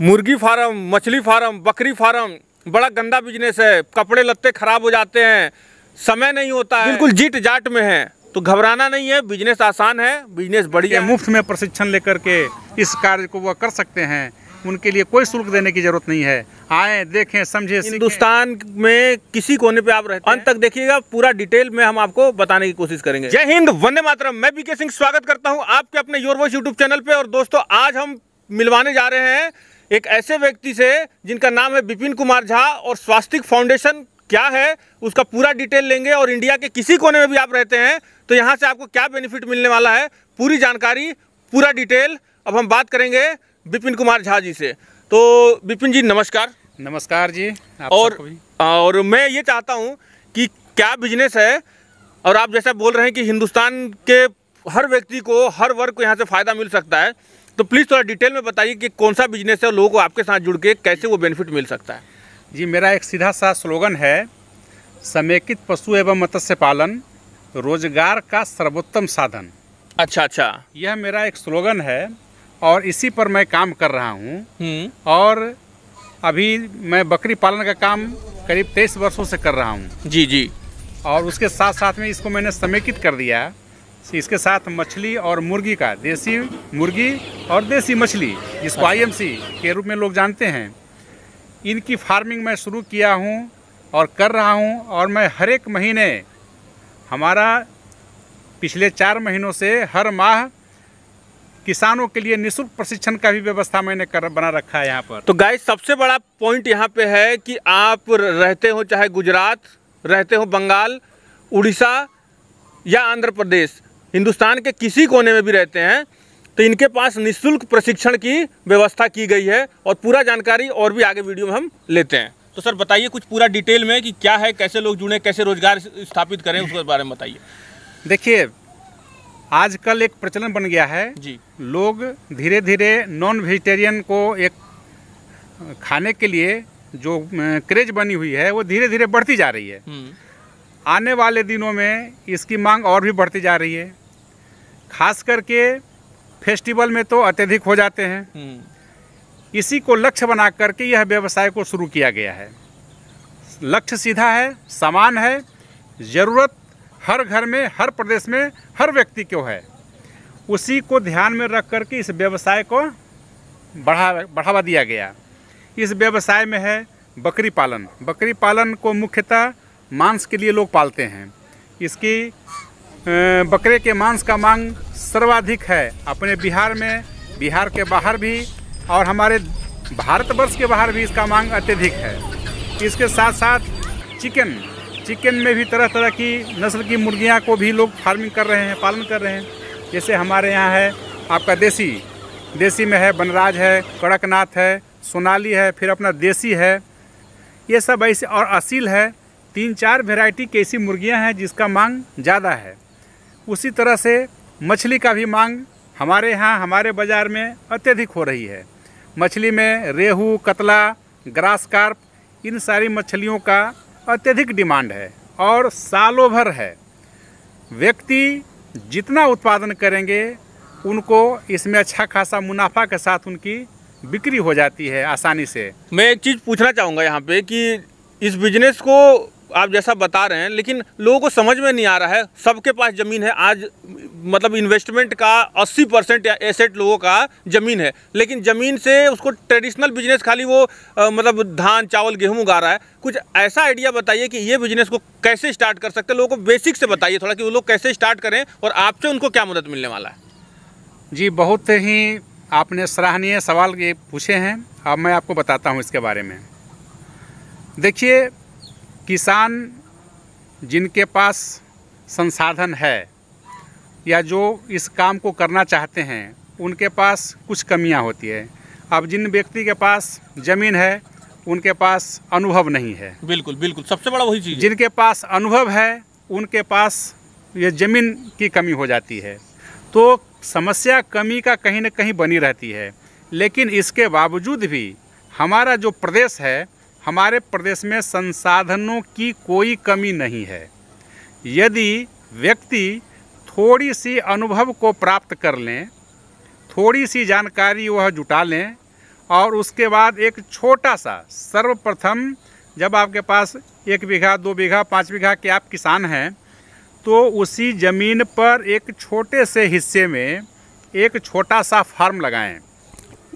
मुर्गी फार्म मछली फार्म बकरी फार्म बड़ा गंदा बिजनेस है कपड़े लत्ते खराब हो जाते हैं समय नहीं होता है बिल्कुल जीट जाट में है तो घबराना नहीं है बिजनेस आसान है बिजनेस बढ़िया मुफ्त में प्रशिक्षण लेकर के इस कार्य को वह कर सकते हैं उनके लिए कोई शुल्क देने की जरूरत नहीं है आए देखें समझे हिंदुस्तान में किसी कोने पे आप रहते अंत तक देखिएगा पूरा डिटेल में हम आपको बताने की कोशिश करेंगे जय हिंद वंदे मातरम मैं बीके सिंह स्वागत करता हूँ आपके अपने योर वॉइस यूट्यूब चैनल पे और दोस्तों आज हम मिलवाने जा रहे हैं एक ऐसे व्यक्ति से जिनका नाम है विपिन कुमार झा और स्वास्तिक फाउंडेशन क्या है उसका पूरा डिटेल लेंगे और इंडिया के किसी कोने में भी आप रहते हैं तो यहाँ से आपको क्या बेनिफिट मिलने वाला है पूरी जानकारी पूरा डिटेल अब हम बात करेंगे विपिन कुमार झा जी से तो विपिन जी नमस्कार नमस्कार जी और और मैं ये चाहता हूँ कि क्या बिजनेस है और आप जैसा बोल रहे हैं कि हिंदुस्तान के हर व्यक्ति को हर वर्ग को यहाँ से फ़ायदा मिल सकता है तो प्लीज़ थोड़ा डिटेल में बताइए कि कौन सा बिजनेस है लोगों को आपके साथ जुड़ के कैसे वो बेनिफिट मिल सकता है जी मेरा एक सीधा सा स्लोगन है समेकित पशु एवं मत्स्य पालन रोजगार का सर्वोत्तम साधन अच्छा अच्छा यह मेरा एक स्लोगन है और इसी पर मैं काम कर रहा हूँ हम्म। और अभी मैं बकरी पालन का काम करीब तेईस वर्षों से कर रहा हूँ जी जी और उसके साथ साथ में इसको मैंने समेकित कर दिया इसके साथ मछली और मुर्गी का देसी मुर्गी और देसी मछली जिसको आईएमसी अच्छा। के रूप में लोग जानते हैं इनकी फार्मिंग मैं शुरू किया हूँ और कर रहा हूँ और मैं हर एक महीने हमारा पिछले चार महीनों से हर माह किसानों के लिए निशुल्क प्रशिक्षण का भी व्यवस्था मैंने कर बना रखा है यहाँ पर तो गाय सबसे बड़ा पॉइंट यहाँ पे है कि आप रहते हो चाहे गुजरात रहते हो बंगाल उड़ीसा या आंध्र प्रदेश हिंदुस्तान के किसी कोने में भी रहते हैं तो इनके पास निःशुल्क प्रशिक्षण की व्यवस्था की गई है और पूरा जानकारी और भी आगे वीडियो में हम लेते हैं तो सर बताइए कुछ पूरा डिटेल में कि क्या है कैसे लोग जुड़े कैसे रोजगार स्थापित करें उसके बारे में बताइए देखिए आजकल एक प्रचलन बन गया है जी लोग धीरे धीरे नॉन वेजिटेरियन को एक खाने के लिए जो क्रेज बनी हुई है वो धीरे धीरे बढ़ती जा रही है हम्म। आने वाले दिनों में इसकी मांग और भी बढ़ती जा रही है खास करके फेस्टिवल में तो अत्यधिक हो जाते हैं हम्म। इसी को लक्ष्य बना करके यह व्यवसाय को शुरू किया गया है लक्ष्य सीधा है समान है ज़रूरत हर घर में हर प्रदेश में हर व्यक्ति को है उसी को ध्यान में रख कर के इस व्यवसाय को बढ़ा बढ़ावा दिया गया इस व्यवसाय में है बकरी पालन बकरी पालन को मुख्यतः मांस के लिए लोग पालते हैं इसकी बकरे के मांस का मांग सर्वाधिक है अपने बिहार में बिहार के बाहर भी और हमारे भारतवर्ष के बाहर भी इसका मांग अत्यधिक है इसके साथ साथ चिकन चिकन में भी तरह तरह की नस्ल की मुर्गियां को भी लोग फार्मिंग कर रहे हैं पालन कर रहे हैं जैसे हमारे यहाँ है आपका देसी देसी में है बनराज है कड़कनाथ है सोनाली है फिर अपना देसी है ये सब ऐसे और असील है तीन चार वेराइटी की ऐसी मुर्गियाँ हैं जिसका मांग ज़्यादा है उसी तरह से मछली का भी मांग हमारे यहाँ हमारे बाज़ार में अत्यधिक हो रही है मछली में रेहू कतला ग्रास कार्प इन सारी मछलियों का अत्यधिक डिमांड है और सालों भर है व्यक्ति जितना उत्पादन करेंगे उनको इसमें अच्छा खासा मुनाफा के साथ उनकी बिक्री हो जाती है आसानी से मैं एक चीज़ पूछना चाहूँगा यहाँ पे कि इस बिजनेस को आप जैसा बता रहे हैं लेकिन लोगों को समझ में नहीं आ रहा है सबके पास ज़मीन है आज मतलब इन्वेस्टमेंट का 80 परसेंट एसेट लोगों का ज़मीन है लेकिन ज़मीन से उसको ट्रेडिशनल बिजनेस खाली वो आ, मतलब धान चावल गेहूँ उगा रहा है कुछ ऐसा आइडिया बताइए कि ये बिजनेस को कैसे स्टार्ट कर सकते हैं लोगों को बेसिक से बताइए थोड़ा कि वो लोग कैसे स्टार्ट करें और आपसे उनको क्या मदद मिलने वाला है जी बहुत ही आपने सराहनीय सवाल ये पूछे हैं अब मैं आपको बताता हूँ इसके बारे में देखिए किसान जिनके पास संसाधन है या जो इस काम को करना चाहते हैं उनके पास कुछ कमियां होती है अब जिन व्यक्ति के पास ज़मीन है उनके पास अनुभव नहीं है बिल्कुल बिल्कुल सबसे बड़ा वही चीज़ जिनके पास अनुभव है उनके पास ये ज़मीन की कमी हो जाती है तो समस्या कमी का कहीं ना कहीं बनी रहती है लेकिन इसके बावजूद भी हमारा जो प्रदेश है हमारे प्रदेश में संसाधनों की कोई कमी नहीं है यदि व्यक्ति थोड़ी सी अनुभव को प्राप्त कर लें थोड़ी सी जानकारी वह जुटा लें और उसके बाद एक छोटा सा सर्वप्रथम जब आपके पास एक बीघा दो बीघा पाँच बीघा के आप किसान हैं तो उसी ज़मीन पर एक छोटे से हिस्से में एक छोटा सा फार्म लगाएं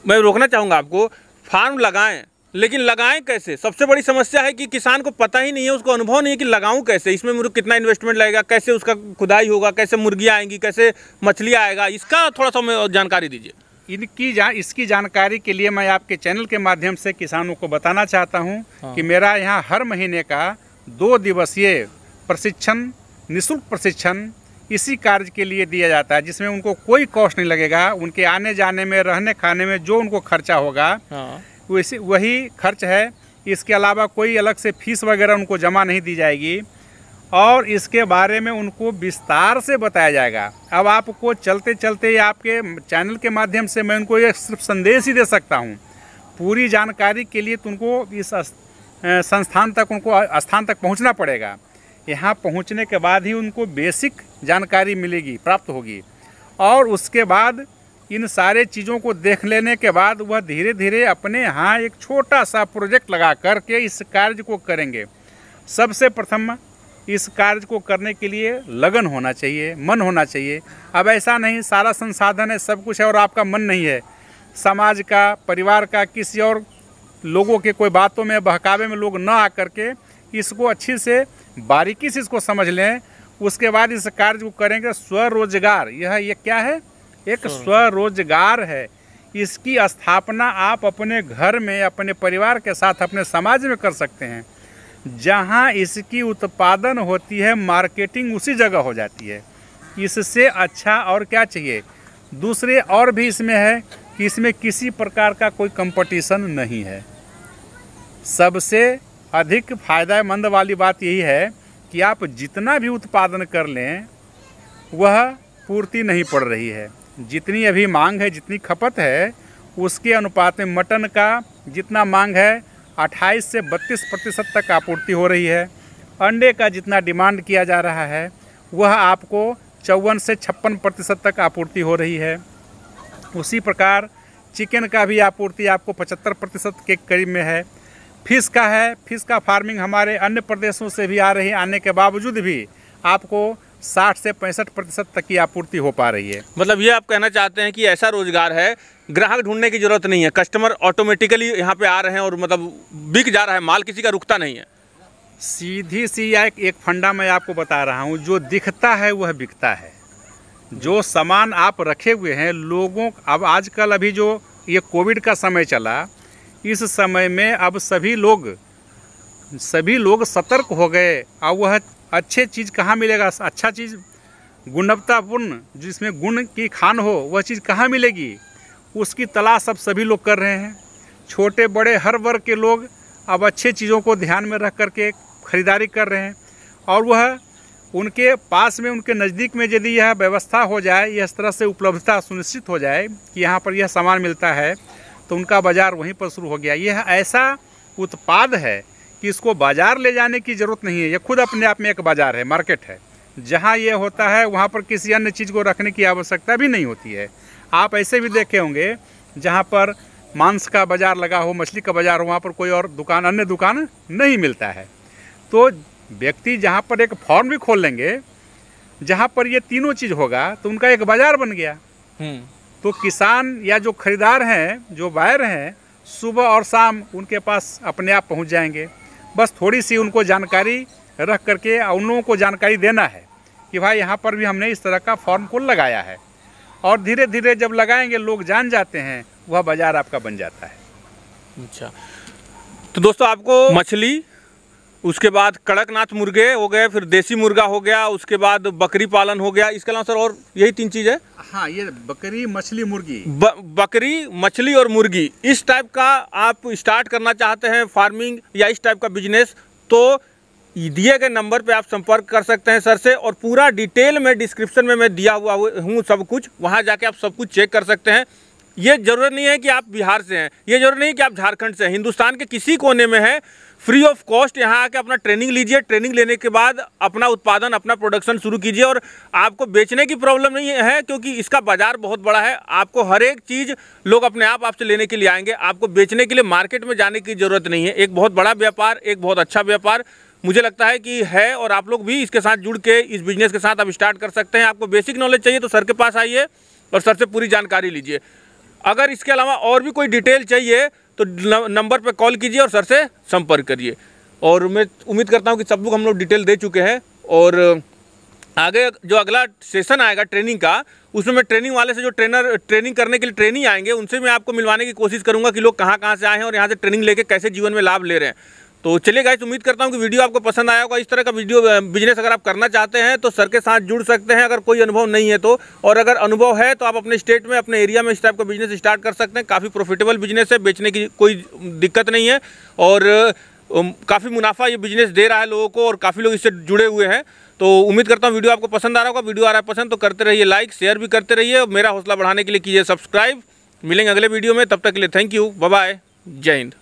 मैं रोकना चाहूँगा आपको फार्म लगाएं लेकिन लगाएं कैसे सबसे बड़ी समस्या है कि किसान को पता ही नहीं है उसको अनुभव नहीं है कि लगाऊं कैसे इसमें मुझे कितना इन्वेस्टमेंट लगेगा कैसे उसका खुदाई होगा कैसे मुर्गियाँ आएंगी कैसे मछलियाँ आएगा इसका थोड़ा सा जानकारी दीजिए इनकी जा इसकी जानकारी के लिए मैं आपके चैनल के माध्यम से किसानों को बताना चाहता हूँ हाँ। कि मेरा यहाँ हर महीने का दो दिवसीय प्रशिक्षण निःशुल्क प्रशिक्षण इसी कार्य के लिए दिया जाता है जिसमें उनको कोई कॉस्ट नहीं लगेगा उनके आने जाने में रहने खाने में जो उनको खर्चा होगा हाँ। वैसे वही खर्च है इसके अलावा कोई अलग से फीस वगैरह उनको जमा नहीं दी जाएगी और इसके बारे में उनको विस्तार से बताया जाएगा अब आपको चलते चलते आपके चैनल के माध्यम से मैं उनको एक सिर्फ संदेश ही दे सकता हूँ पूरी जानकारी के लिए तुमको इस संस्थान तक उनको स्थान तक पहुँचना पड़ेगा यहाँ पहुँचने के बाद ही उनको बेसिक जानकारी मिलेगी प्राप्त होगी और उसके बाद इन सारे चीज़ों को देख लेने के बाद वह धीरे धीरे अपने यहाँ एक छोटा सा प्रोजेक्ट लगा कर के इस कार्य को करेंगे सबसे प्रथम इस कार्य को करने के लिए लगन होना चाहिए मन होना चाहिए अब ऐसा नहीं सारा संसाधन है सब कुछ है और आपका मन नहीं है समाज का परिवार का किसी और लोगों के कोई बातों में बहकावे में लोग ना आकर के इसको अच्छे से बारीकी से इसको समझ लें उसके बाद इस कार्य को करेंगे स्वरोजगार यह ये क्या है एक स्वरोजगार है इसकी स्थापना आप अपने घर में अपने परिवार के साथ अपने समाज में कर सकते हैं जहाँ इसकी उत्पादन होती है मार्केटिंग उसी जगह हो जाती है इससे अच्छा और क्या चाहिए दूसरे और भी इसमें है कि इसमें किसी प्रकार का कोई कंपटीशन नहीं है सबसे अधिक फायदेमंद वाली बात यही है कि आप जितना भी उत्पादन कर लें वह पूर्ति नहीं पड़ रही है जितनी अभी मांग है जितनी खपत है उसके अनुपात में मटन का जितना मांग है 28 से 32 प्रतिशत तक आपूर्ति हो रही है अंडे का जितना डिमांड किया जा रहा है वह आपको चौवन से छप्पन प्रतिशत तक आपूर्ति हो रही है उसी प्रकार चिकन का भी आपूर्ति आपको पचहत्तर प्रतिशत के करीब में है फिश का है फिश का फार्मिंग हमारे अन्य प्रदेशों से भी आ रही आने के बावजूद भी आपको साठ से पैंसठ प्रतिशत तक की आपूर्ति हो पा रही है मतलब ये आप कहना चाहते हैं कि ऐसा रोजगार है ग्राहक ढूंढने की जरूरत नहीं है कस्टमर ऑटोमेटिकली यहाँ पे आ रहे हैं और मतलब बिक जा रहा है माल किसी का रुकता नहीं है सीधी सी या एक फंडा मैं आपको बता रहा हूँ जो दिखता है वह बिकता है जो सामान आप रखे हुए हैं लोगों अब आजकल अभी जो ये कोविड का समय चला इस समय में अब सभी लोग सभी लोग सतर्क हो गए और वह अच्छे चीज़ कहाँ मिलेगा अच्छा चीज़ गुणवत्तापूर्ण जिसमें गुण की खान हो वह चीज़ कहाँ मिलेगी उसकी तलाश अब सभी लोग कर रहे हैं छोटे बड़े हर वर्ग के लोग अब अच्छे चीज़ों को ध्यान में रख करके ख़रीदारी कर रहे हैं और वह उनके पास में उनके नज़दीक में यदि यह व्यवस्था हो जाए यह इस तरह से उपलब्धता सुनिश्चित हो जाए कि यहाँ पर यह सामान मिलता है तो उनका बाज़ार वहीं पर शुरू हो गया यह ऐसा उत्पाद है कि इसको बाज़ार ले जाने की ज़रूरत नहीं है ये खुद अपने आप में एक बाज़ार है मार्केट है जहाँ ये होता है वहाँ पर किसी अन्य चीज़ को रखने की आवश्यकता भी नहीं होती है आप ऐसे भी देखे होंगे जहाँ पर मांस का बाज़ार लगा हो मछली का बाज़ार हो वहाँ पर कोई और दुकान अन्य दुकान नहीं मिलता है तो व्यक्ति जहाँ पर एक फॉर्म भी खोल लेंगे जहाँ पर ये तीनों चीज़ होगा तो उनका एक बाज़ार बन गया हम्म। तो किसान या जो खरीदार हैं जो बायर हैं सुबह और शाम उनके पास अपने आप पहुँच जाएंगे बस थोड़ी सी उनको जानकारी रख करके उन लोगों को जानकारी देना है कि भाई यहाँ पर भी हमने इस तरह का फॉर्म को लगाया है और धीरे धीरे जब लगाएंगे लोग जान जाते हैं वह बाज़ार आपका बन जाता है अच्छा तो दोस्तों आपको मछली उसके बाद कड़कनाथ मुर्गे हो गए फिर देसी मुर्गा हो गया उसके बाद बकरी पालन हो गया इसके अलावा सर और यही तीन चीज़ है हाँ ये बकरी मछली मुर्गी ब, बकरी मछली और मुर्गी इस टाइप का आप स्टार्ट करना चाहते हैं फार्मिंग या इस टाइप का बिजनेस तो दिए गए नंबर पे आप संपर्क कर सकते हैं सर से और पूरा डिटेल में डिस्क्रिप्शन में मैं दिया हुआ हूँ सब कुछ वहाँ जाके आप सब कुछ चेक कर सकते हैं ये ज़रूरत नहीं है कि आप बिहार से हैं ये ज़रूरत नहीं है कि आप झारखंड से हैं हिंदुस्तान के किसी कोने में हैं फ्री ऑफ कॉस्ट यहाँ आके अपना ट्रेनिंग लीजिए ट्रेनिंग लेने के बाद अपना उत्पादन अपना प्रोडक्शन शुरू कीजिए और आपको बेचने की प्रॉब्लम नहीं है क्योंकि इसका बाज़ार बहुत बड़ा है आपको हर एक चीज़ लोग अपने आप आपसे लेने के लिए आएंगे आपको बेचने के लिए मार्केट में जाने की ज़रूरत नहीं है एक बहुत बड़ा व्यापार एक बहुत अच्छा व्यापार मुझे लगता है कि है और आप लोग भी इसके साथ जुड़ के इस बिजनेस के साथ आप स्टार्ट कर सकते हैं आपको बेसिक नॉलेज चाहिए तो सर के पास आइए और सर से पूरी जानकारी लीजिए अगर इसके अलावा और भी कोई डिटेल चाहिए तो नंबर पर कॉल कीजिए और सर से संपर्क करिए और मैं उम्मीद करता हूँ कि सब लोग हम लोग डिटेल दे चुके हैं और आगे जो अगला सेशन आएगा ट्रेनिंग का उसमें मैं ट्रेनिंग वाले से जो ट्रेनर ट्रेनिंग करने के लिए ट्रेनिंग आएंगे उनसे मैं आपको मिलवाने की कोशिश करूंगा कि लोग कहाँ कहाँ से आए हैं और यहाँ से ट्रेनिंग लेके कैसे जीवन में लाभ ले रहे हैं तो चलिए गाइस उम्मीद करता हूँ कि वीडियो आपको पसंद आया होगा इस तरह का वीडियो बिजनेस अगर आप करना चाहते हैं तो सर के साथ जुड़ सकते हैं अगर कोई अनुभव नहीं है तो और अगर अनुभव है तो आप अपने स्टेट में अपने एरिया में इस टाइप का बिजनेस स्टार्ट कर सकते हैं काफ़ी प्रॉफिटेबल बिजनेस है बेचने की कोई दिक्कत नहीं है और काफ़ी मुनाफा ये बिजनेस दे रहा है लोगों को और काफ़ी लोग इससे जुड़े हुए हैं तो उम्मीद करता हूँ वीडियो आपको पसंद आ रहा होगा वीडियो आ रहा है पसंद तो करते रहिए लाइक शेयर भी करते रहिए और मेरा हौसला बढ़ाने के लिए कीजिए सब्सक्राइब मिलेंगे अगले वीडियो में तब तक के लिए थैंक यू बाय जय हिंद